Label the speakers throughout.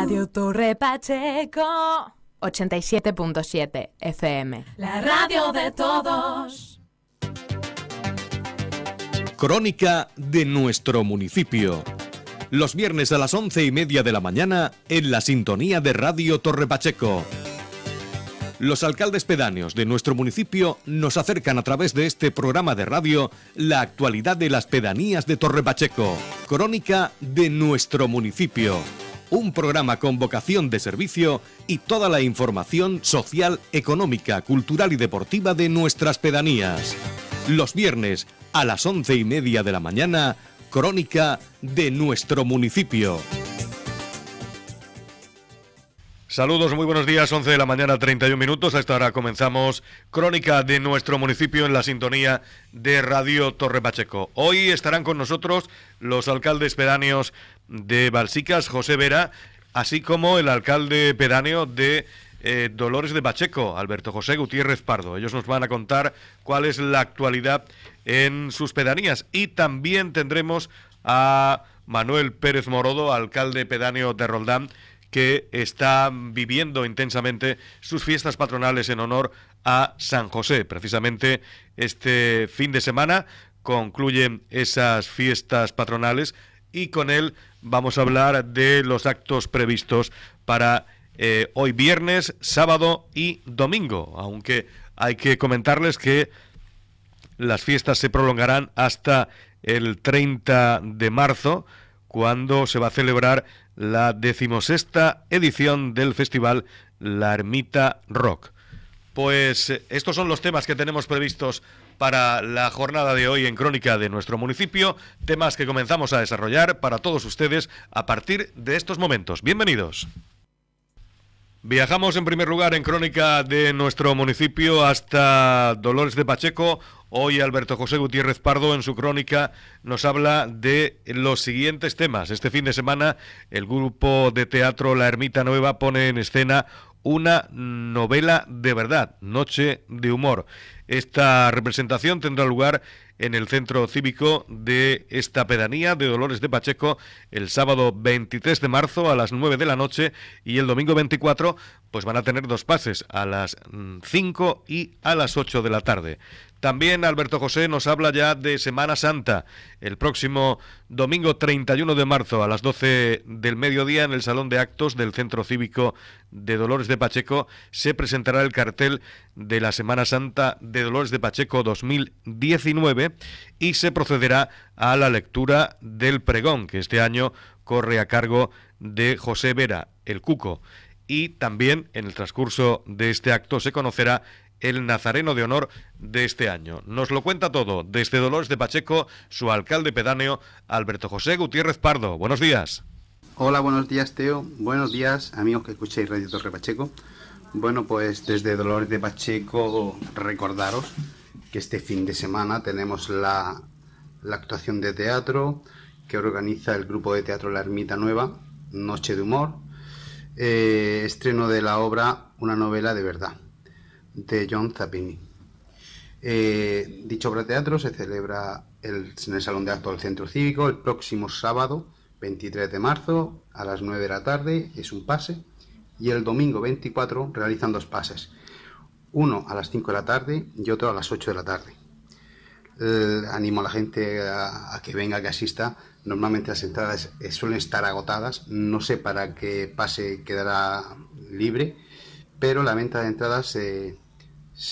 Speaker 1: Radio Torre Pacheco. 87.7 FM. La radio
Speaker 2: de todos.
Speaker 3: Crónica de nuestro municipio. Los viernes a las once y media de la mañana en la sintonía de Radio Torre Pacheco. Los alcaldes pedáneos de nuestro municipio nos acercan a través de este programa de radio la actualidad de las pedanías de Torre Pacheco. Crónica de nuestro municipio un programa con vocación de servicio y toda la información social, económica, cultural y deportiva de nuestras pedanías. Los viernes a las once y media de la mañana, crónica de nuestro municipio. Saludos, muy buenos días, 11 de la mañana, 31 minutos. A esta hora comenzamos Crónica de nuestro municipio en la sintonía de Radio Torre Pacheco. Hoy estarán con nosotros los alcaldes pedáneos de Balsicas, José Vera, así como el alcalde pedáneo de eh, Dolores de Pacheco, Alberto José Gutiérrez Pardo. Ellos nos van a contar cuál es la actualidad en sus pedanías y también tendremos a Manuel Pérez Morodo, alcalde pedáneo de Roldán que está viviendo intensamente sus fiestas patronales en honor a San José. Precisamente este fin de semana concluyen esas fiestas patronales y con él vamos a hablar de los actos previstos para eh, hoy viernes, sábado y domingo, aunque hay que comentarles que las fiestas se prolongarán hasta el 30 de marzo cuando se va a celebrar la decimosexta edición del festival La Ermita Rock. Pues eh, estos son los temas que tenemos previstos para la jornada de hoy en Crónica de nuestro municipio, temas que comenzamos a desarrollar para todos ustedes a partir de estos momentos. Bienvenidos. Viajamos en primer lugar en crónica de nuestro municipio hasta Dolores de Pacheco. Hoy Alberto José Gutiérrez Pardo en su crónica nos habla de los siguientes temas. Este fin de semana el grupo de teatro La Ermita Nueva pone en escena una novela de verdad, Noche de Humor. Esta representación tendrá lugar en el centro cívico de esta pedanía de Dolores de Pacheco el sábado 23 de marzo a las 9 de la noche y el domingo 24 pues van a tener dos pases a las 5 mm, y a las 8 de la tarde. También Alberto José nos habla ya de Semana Santa, el próximo domingo 31 de marzo a las 12 del mediodía en el Salón de Actos del Centro Cívico de Dolores de Pacheco se presentará el cartel de la Semana Santa de Dolores de Pacheco 2019 y se procederá a la lectura del pregón, que este año corre a cargo de José Vera, el Cuco. Y también en el transcurso de este acto se conocerá el Nazareno de Honor de este año. Nos lo cuenta todo desde Dolores de Pacheco, su alcalde pedáneo, Alberto José Gutiérrez Pardo. Buenos días.
Speaker 1: Hola, buenos días Teo. Buenos días amigos que escucháis Radio Torre Pacheco. Bueno, pues desde Dolores de Pacheco recordaros que este fin de semana tenemos la, actuación de teatro que organiza el grupo de teatro La Ermita Nueva, Noche de Humor, eh, estreno de la obra Una novela de verdad, de John Zappini. Eh, dicho obra de teatro se celebra en el Salón de Acto del Centro Cívico el próximo sábado 23 de marzo a las 9 de la tarde, es un pase, y el domingo 24 realizan dos pases uno a las 5 de la tarde y otro a las 8 de la tarde. animo a la gente a, que venga, que asista. Normalmente las entradas eh, suelen estar agotadas, no sé para qué pase quedará libre, pero la venta de entradas eh,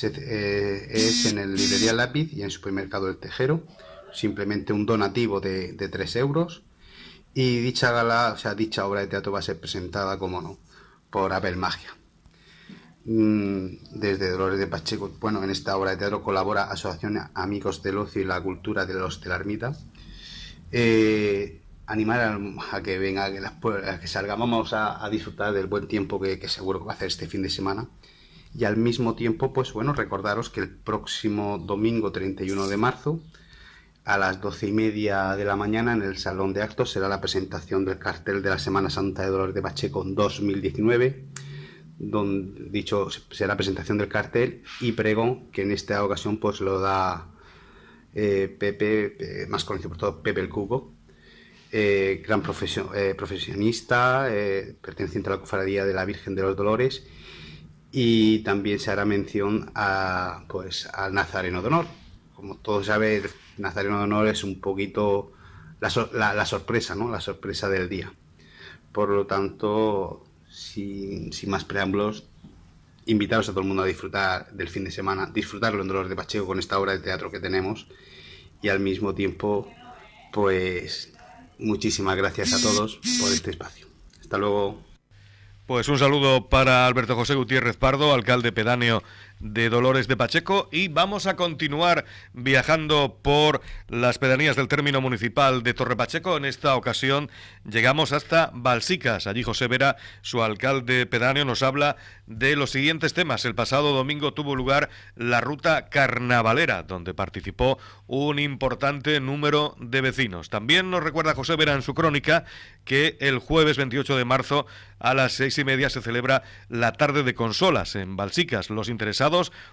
Speaker 1: eh, es en el librería Lápiz y en el supermercado El Tejero, simplemente un donativo de, 3 euros. Y dicha gala, sea, dicha obra de teatro va a ser presentada, como no, por Abel Magia. Mm, desde Dolores de Pacheco. Bueno, en esta obra de teatro colabora Asociación Amigos del Ocio y la Cultura de los de la Ermita. Eh, animar a, que venga, a que, salga. Vamos a, disfrutar del buen tiempo que, que, seguro que va a hacer este fin de semana. Y al mismo tiempo, pues bueno, recordaros que el próximo domingo 31 de marzo, a las doce y media de la mañana, en el Salón de Actos, será la presentación del cartel de la Semana Santa de Dolores de Pacheco 2019 donde, dicho será presentación del cartel y pregón, que en esta ocasión pues lo da eh, Pepe, eh, más conocido por todo Pepe el Cuco, eh, gran profesio, profesionista, perteneciente a la cofradía de la Virgen de los Dolores y también se hará mención a, pues, al Nazareno de Honor. Como todos saben, Nazareno de Honor es un poquito la, la, la sorpresa, ¿no? La sorpresa del día. Por lo tanto, sin, más preámbulos, invitaros a todo el mundo a disfrutar del fin de semana, disfrutarlo en Dolores de Pacheco con esta obra de teatro que tenemos y al mismo tiempo, pues muchísimas gracias a todos por este espacio. Hasta luego.
Speaker 3: Pues un saludo para Alberto José Gutiérrez Pardo, alcalde pedáneo de Dolores de Pacheco y vamos a continuar viajando por las pedanías del término municipal de Torre Pacheco. En esta ocasión llegamos hasta Balsicas. Allí José Vera, su alcalde pedáneo, nos habla de los siguientes temas. El pasado domingo tuvo lugar la ruta carnavalera, donde participó un importante número de vecinos. También nos recuerda José Vera en su crónica que el jueves 28 de marzo a las seis y media se celebra la tarde de consolas en Balsicas. Los interesados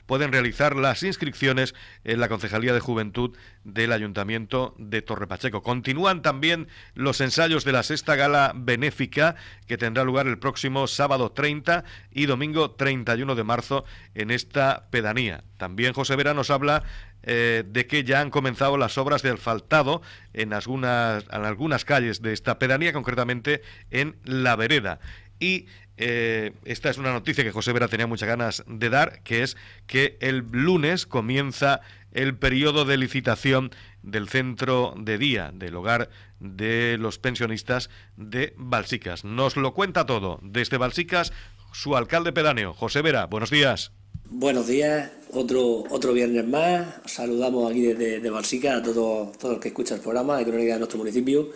Speaker 3: pueden realizar las inscripciones en la Concejalía de Juventud del Ayuntamiento de Torrepacheco. Continúan también los ensayos de la sexta gala benéfica que tendrá lugar el próximo sábado 30 y domingo 31 de marzo en esta pedanía. También José Vera nos habla eh, de que ya han comenzado las obras de asfaltado en algunas, en algunas calles de esta pedanía, concretamente en La Vereda. Y eh, esta es una noticia que José Vera tenía muchas ganas de dar, que es que el lunes comienza el periodo de licitación del centro de día, del hogar de los pensionistas de Balsicas. Nos lo cuenta todo desde Balsicas su alcalde pedáneo, José Vera. Buenos días.
Speaker 2: Buenos días, otro, otro viernes más. Saludamos aquí desde Balsicas a todos, todo los que escuchan el programa de Crónica de nuestro municipio.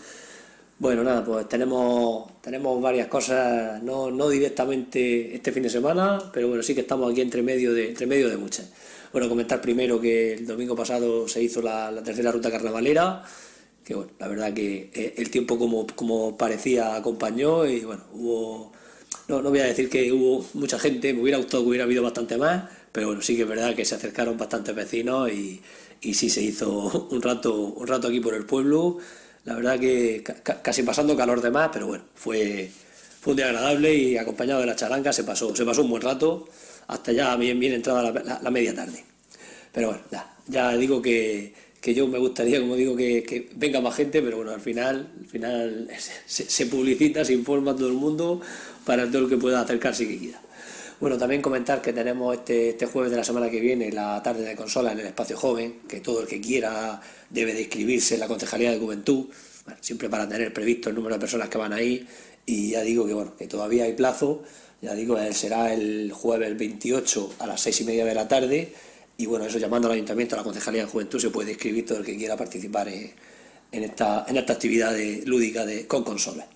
Speaker 2: Bueno, nada, pues tenemos, tenemos varias cosas, no, no, directamente este fin de semana, pero bueno, sí que estamos aquí entre medio de, entre medio de muchas. Bueno, comentar primero que el domingo pasado se hizo la, tercera ruta carnavalera, que bueno, la verdad que eh, el tiempo como, como parecía acompañó y bueno, hubo, no, no voy a decir que hubo mucha gente, me hubiera gustado que hubiera habido bastante más, pero bueno, sí que es verdad que se acercaron bastantes vecinos y, y sí se hizo un rato, un rato aquí por el pueblo la verdad que casi pasando calor de más, pero bueno, fue, fue un día agradable y acompañado de la charanga se pasó, se pasó un buen rato, hasta ya bien, bien entrada la, media tarde. Pero bueno, ya, digo que, yo me gustaría, como digo, que, venga más gente, pero bueno, al final, al final se, publicita, se informa a todo el mundo para todo el que pueda acercarse y que quiera. Bueno, también comentar que tenemos este, este jueves de la semana que viene la tarde de consola en el espacio joven, que todo el que quiera debe de inscribirse en la Concejalía de Juventud, siempre para tener previsto el número de personas que van ahí. Y ya digo que bueno, que todavía hay plazo, ya digo, será el jueves 28 a las seis y media de la tarde. Y bueno, eso llamando al ayuntamiento, a la Concejalía de Juventud, se puede inscribir todo el que quiera participar en, esta, en esta actividad lúdica de, con consolas.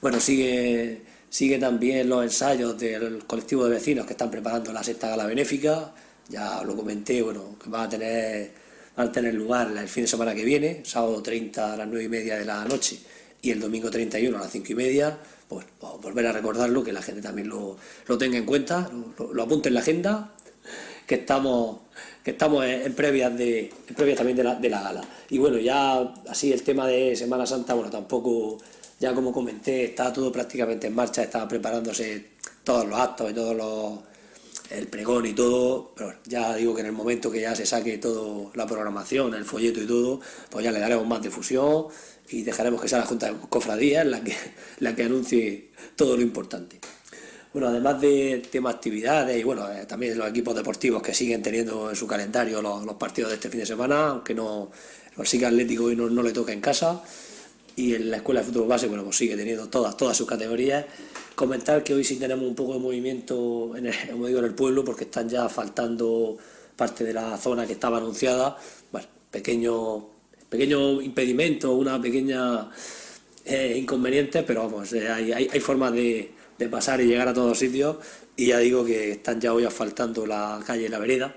Speaker 2: Bueno, sigue Sigue también los ensayos del colectivo de vecinos que están preparando la sexta gala benéfica. Ya lo comenté, bueno, que va a tener, van a tener lugar el fin de semana que viene, sábado 30 a las 9 y media de la noche y el domingo 31 a las 5 y media. Pues, pues, volver a recordarlo, que la gente también lo, tenga en cuenta, lo, apunte en la agenda, que estamos que estamos en, previas de también de la, de la gala y bueno ya así el tema de Semana Santa bueno tampoco ya como comenté, está todo prácticamente en marcha, estaba preparándose todos los actos y todos los el pregón y todo, pero ya digo que en el momento que ya se saque toda la programación, el folleto y todo, pues ya le daremos más difusión y dejaremos que sea la Junta de Cofradías la que, la que anuncie todo lo importante. Bueno, además de temas actividades y bueno, eh, también los equipos deportivos que siguen teniendo en su calendario los, partidos de este fin de semana, aunque no, el Atlético y no, no le toca en casa y en la escuela de fútbol base, bueno, pues sigue teniendo todas, todas sus categorías. Comentar que hoy sí tenemos un poco de movimiento, en el, pueblo, porque están ya faltando parte de la zona que estaba anunciada. Bueno, pequeño, pequeño impedimento, una pequeña eh, inconveniente, pero vamos, eh, hay, formas de, pasar y llegar a todos los sitios. Y ya digo que están ya hoy asfaltando la calle La Vereda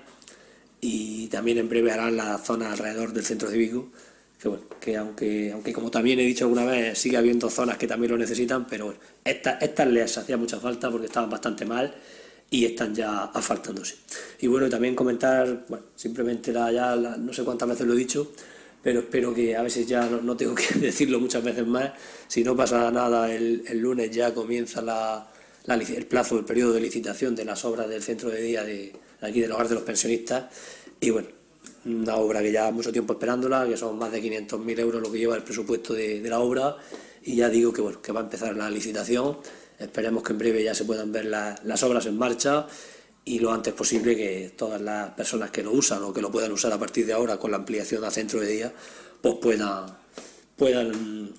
Speaker 2: y también en breve harán la zona alrededor del centro cívico que aunque, aunque como también he dicho alguna vez, sigue habiendo zonas que también lo necesitan, pero bueno, estas, estas les hacía mucha falta porque estaban bastante mal y están ya asfaltándose. Y bueno, también comentar, bueno, simplemente la, ya no sé cuántas veces lo he dicho, pero espero que a veces ya no, tengo que decirlo muchas veces más, si no pasa nada, el, lunes ya comienza la, el plazo, el periodo de licitación de las obras del centro de día de, de aquí del hogar de los pensionistas y bueno, una obra que ya mucho tiempo esperándola, que son más de 500.000 euros lo que lleva el presupuesto de, la obra, y ya digo que, va a empezar la licitación, esperemos que en breve ya se puedan ver las obras en marcha y lo antes posible que todas las personas que lo usan o que lo puedan usar a partir de ahora con la ampliación a centro de día, pues puedan, puedan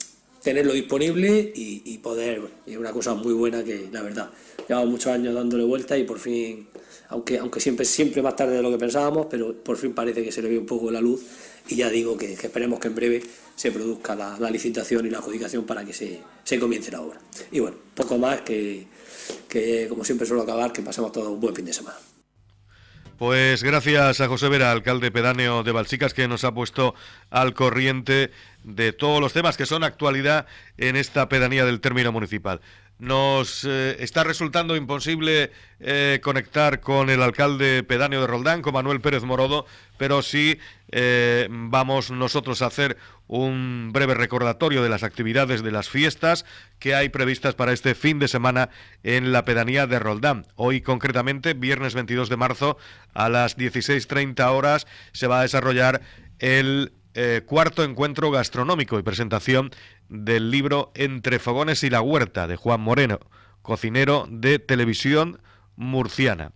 Speaker 2: tenerlo disponible y, y poder. Es una cosa muy buena que, la verdad, llevamos muchos años dándole vuelta y por fin, aunque, aunque siempre, siempre más tarde de lo que pensábamos, pero por fin parece que se le ve un poco la luz y ya digo que, esperemos que en breve se produzca la, licitación y la adjudicación para que se, se, comience la obra. Y bueno, poco más que, como siempre suelo acabar, que pasemos todos un buen fin de
Speaker 3: semana. Pues gracias a José Vera, alcalde pedáneo de Balsicas, que nos ha puesto al corriente de todos los temas que son actualidad en esta pedanía del término municipal. Nos eh, está resultando imposible eh, conectar con el alcalde pedáneo de Roldán, con Manuel Pérez Morodo, pero sí eh, vamos nosotros a hacer un breve recordatorio de las actividades de las fiestas que hay previstas para este fin de semana en la pedanía de Roldán. Hoy concretamente, viernes 22 de marzo, a las 16.30 horas, se va a desarrollar el eh, cuarto encuentro gastronómico y presentación del libro Entre Fogones y la Huerta de Juan Moreno, cocinero de televisión murciana.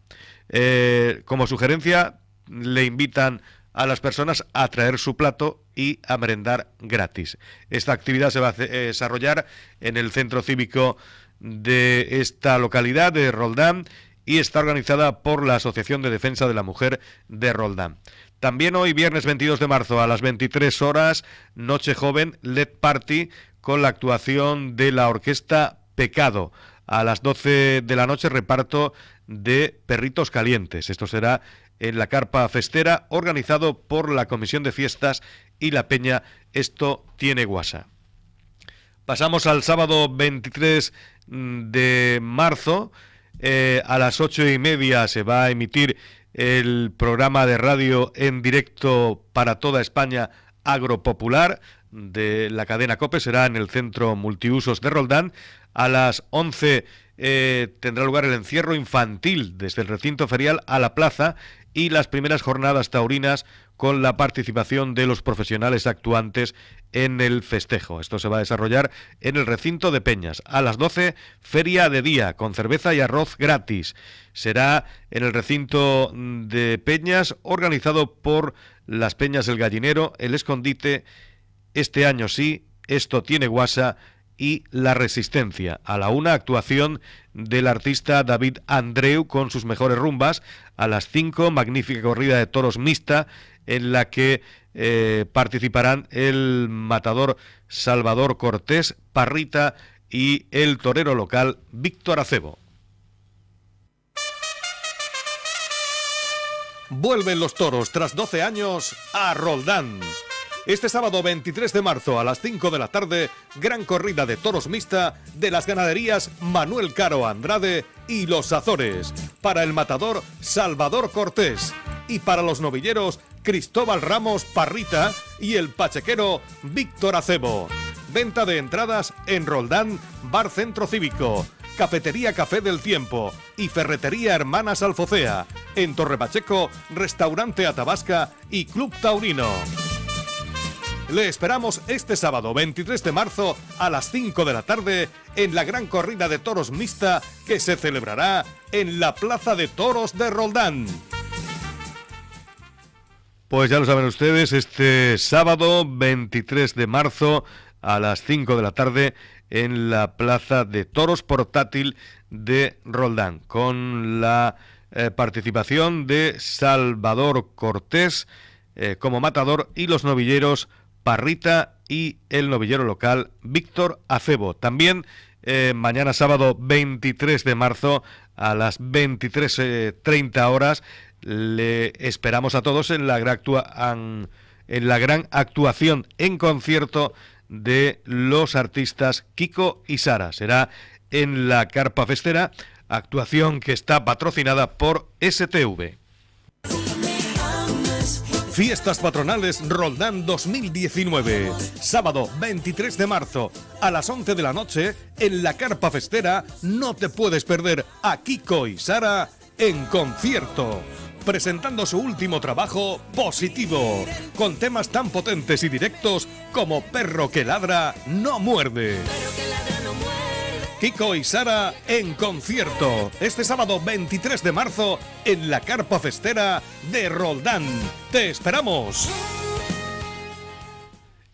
Speaker 3: Eh, como sugerencia, le invitan a las personas a traer su plato y a merendar gratis. Esta actividad se va a eh, desarrollar en el centro cívico de esta localidad, de Roldán, y está organizada por la Asociación de Defensa de la Mujer de Roldán. También hoy, viernes 22 de marzo, a las 23 horas, Noche Joven, LED Party, con la actuación de la orquesta Pecado. A las 12 de la noche, reparto de Perritos Calientes. Esto será en la Carpa Festera, organizado por la Comisión de Fiestas y la Peña. Esto tiene guasa. Pasamos al sábado 23 mm, de marzo. Eh, a las ocho y media se va a emitir el programa de radio en directo para toda España agropopular de la cadena COPE. Será en el Centro Multiusos de Roldán. A las 11 eh, tendrá lugar el encierro infantil desde el recinto ferial a la plaza y las primeras jornadas taurinas con la participación de los profesionales actuantes en el festejo. Esto se va a desarrollar en el recinto de Peñas. A las 12, feria de día, con cerveza y arroz gratis. Será en el recinto de Peñas, organizado por las Peñas del Gallinero, El Escondite, Este Año Sí, Esto Tiene Guasa y La Resistencia. A la una, actuación del artista David Andreu con sus mejores rumbas. A las cinco, magnífica corrida de toros mixta en la que eh, participarán el matador Salvador Cortés, Parrita y el torero local Víctor Acebo. Vuelven los toros tras 12 años a Roldán. Este sábado 23 de marzo a las 5 de la tarde, gran corrida de toros mixta de las ganaderías Manuel Caro Andrade y Los Azores. Para el matador Salvador Cortés. Y para los novilleros Cristóbal Ramos Parrita y el pachequero Víctor Acebo. Venta de entradas en Roldán, Bar Centro Cívico, Cafetería Café del Tiempo y Ferretería Hermanas Alfocea. En Torre Pacheco, Restaurante Atabasca y Club Taurino. Le esperamos este sábado 23 de marzo a las 5 de la tarde en la gran corrida de toros mixta que se celebrará en la Plaza de Toros de Roldán. Pues ya lo saben ustedes, este sábado 23 de marzo a las 5 de la tarde en la Plaza de Toros Portátil de Roldán, con la eh, participación de Salvador Cortés eh, como matador y los novilleros Parrita y el novillero local Víctor Acebo. También eh, mañana sábado 23 de marzo a las 23.30 eh, horas le esperamos a todos en la, gran en la gran actuación en concierto de los artistas Kiko y Sara. Será en la Carpa Festera, actuación que está patrocinada por STV. Fiestas Patronales Roldán 2019. Sábado 23 de marzo a las 11 de la noche en la Carpa Festera. No te puedes perder a Kiko y Sara en concierto. Presentando su último trabajo, Positivo, con temas tan potentes y directos como Perro que ladra, no muerde. Perro que ladra, no muerde. Kiko y Sara en concierto este sábado 23 de marzo en la Carpa Festera de Roldán. ¡Te esperamos!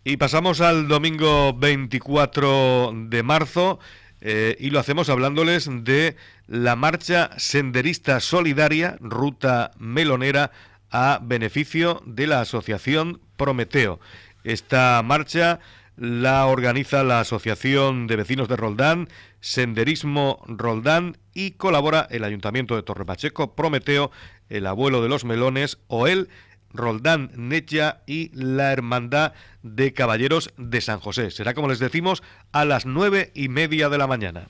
Speaker 3: Y pasamos al domingo 24 de marzo eh, y lo hacemos hablándoles de la marcha senderista solidaria Ruta Melonera a beneficio de la Asociación Prometeo. Esta marcha la organiza la Asociación de Vecinos de Roldán, Senderismo Roldán y colabora el Ayuntamiento de Torrepacheco, Prometeo, el abuelo de los melones, o el Roldán Necha y la Hermandad de Caballeros de San José. Será como les decimos a las nueve y media de la mañana.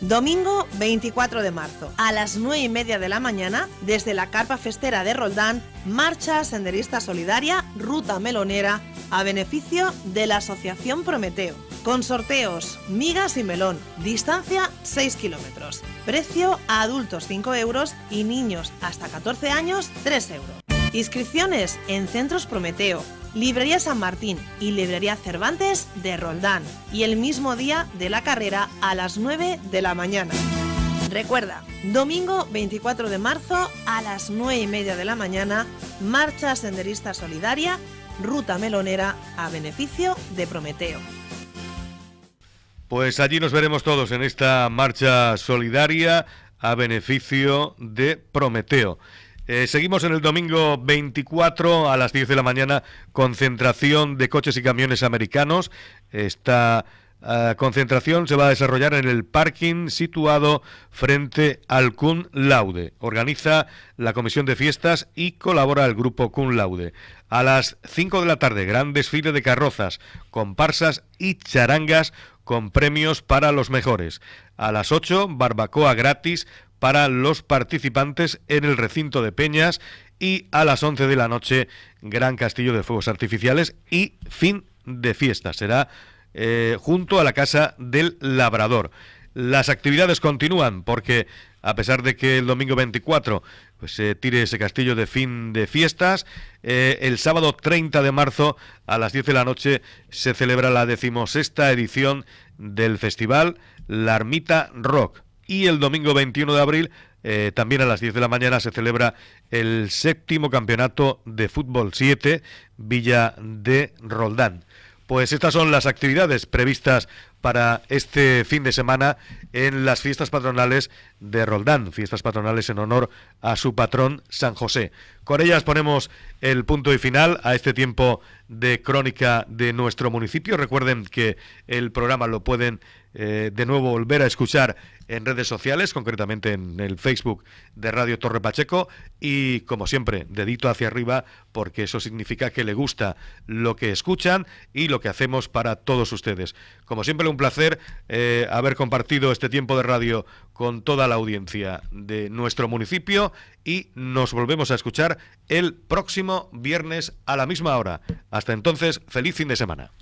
Speaker 2: Domingo 24 de marzo, a las 9 y media de la mañana, desde la carpa festera de Roldán, marcha senderista solidaria Ruta Melonera a beneficio de la Asociación Prometeo. Con sorteos, migas y melón, distancia 6 kilómetros, precio a adultos 5 euros y niños hasta 14 años 3 euros. Inscripciones en Centros Prometeo, Librería San Martín y Librería Cervantes de Roldán y el mismo día de la carrera a las 9 de la mañana. Recuerda, domingo 24 de marzo a las 9 y media de la mañana, marcha senderista solidaria, ruta melonera a beneficio de Prometeo.
Speaker 3: Pues allí nos veremos todos en esta marcha solidaria a beneficio de Prometeo. Eh, seguimos en el domingo 24 a las 10 de la mañana, concentración de coches y camiones americanos. Está Ah, concentración se va a desarrollar en el parking situado frente al Kun Laude. Organiza la Comisión de Fiestas y colabora el grupo Kun Laude. A las 5 de la tarde, gran desfile de carrozas, comparsas y charangas con premios para los mejores. A las 8, barbacoa gratis para los participantes en el recinto de Peñas y a las 11 de la noche, gran castillo de fuegos artificiales y fin de fiesta. Será eh, junto a la Casa del Labrador. Las actividades continúan porque a pesar de que el domingo 24 pues, se eh, tire ese castillo de fin de fiestas, eh, el sábado 30 de marzo a las 10 de la noche se celebra la decimosexta edición del festival La Ermita Rock. Y el domingo 21 de abril, también a las 10 de la mañana, se celebra el séptimo campeonato de fútbol 7 Villa de Roldán. Pues estas son las actividades previstas para este fin de semana en las fiestas patronales de Roldán, fiestas patronales en honor a su patrón San José. Con ellas ponemos el punto y final a este tiempo de crónica de nuestro municipio. Recuerden que el programa lo pueden eh, de nuevo volver a escuchar en redes sociales, concretamente en el Facebook de Radio Torre Pacheco y como siempre, dedito hacia arriba porque eso significa que le gusta lo que escuchan y lo que hacemos para todos ustedes. Como siempre, un placer eh, haber compartido este tiempo de radio con toda la audiencia de nuestro municipio y nos volvemos a escuchar el próximo viernes a la misma hora. Hasta entonces, feliz fin de semana.